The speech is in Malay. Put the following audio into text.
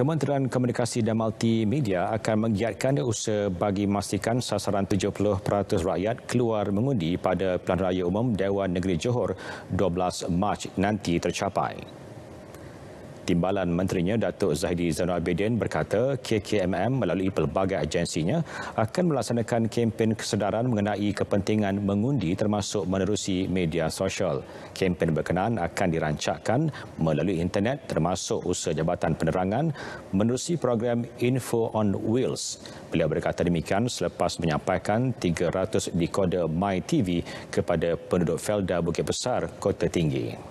Kementerian Komunikasi dan Multimedia akan menggiatkan usaha bagi memastikan sasaran 70% rakyat keluar mengundi pada Pilihan Raya Umum Dewan Negeri Johor 12 Mac nanti tercapai timbalan menterinya Datuk Zahidi Zainal Abidin berkata KKMM melalui pelbagai agensinya akan melaksanakan kempen kesedaran mengenai kepentingan mengundi termasuk menerusi media sosial. Kempen berkenaan akan dirancakkan melalui internet termasuk usaha Jabatan Penerangan menerusi program Info on Wheels. Beliau berkata demikian selepas menyampaikan 300 dekoder MyTV kepada penduduk Felda Bukit Besar, Kota Tinggi.